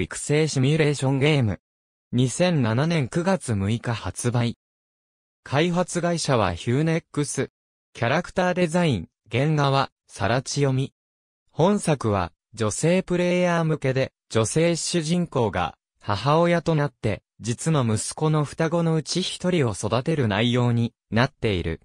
育成シミュレーションゲーム。2007年9月6日発売。開発会社はヒューネックス。キャラクターデザイン、原画は、サラチヨミ。本作は、女性プレイヤー向けで、女性主人公が、母親となって、実の息子の双子のうち一人を育てる内容になっている。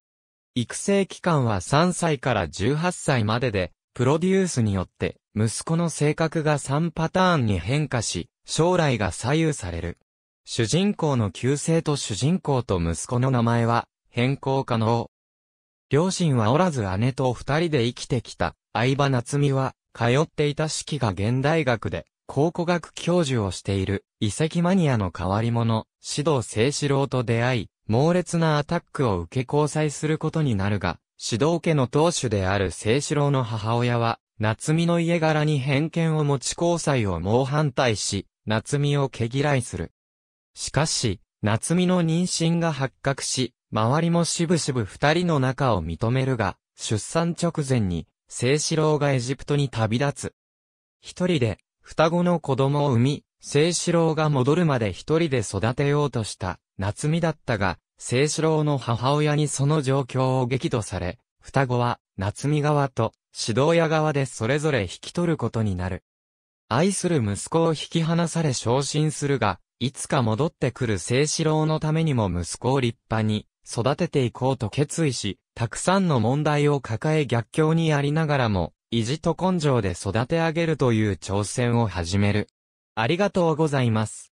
育成期間は3歳から18歳までで、プロデュースによって、息子の性格が3パターンに変化し、将来が左右される。主人公の旧姓と主人公と息子の名前は変更可能。両親はおらず姉と二人で生きてきた相葉夏美は通っていた式が現代学で考古学教授をしている遺跡マニアの変わり者、指導聖志郎と出会い、猛烈なアタックを受け交際することになるが、指導家の当主である清志郎の母親は、夏美の家柄に偏見を持ち交際を猛反対し、夏美を毛嫌いする。しかし、夏美の妊娠が発覚し、周りもしぶしぶ二人の仲を認めるが、出産直前に、清志郎がエジプトに旅立つ。一人で、双子の子供を産み、清志郎が戻るまで一人で育てようとした、夏美だったが、清志郎の母親にその状況を激怒され、双子は、夏美側と、指導屋側でそれぞれ引き取ることになる。愛する息子を引き離され昇進するが、いつか戻ってくる清志郎のためにも息子を立派に育てていこうと決意し、たくさんの問題を抱え逆境にありながらも、意地と根性で育て上げるという挑戦を始める。ありがとうございます。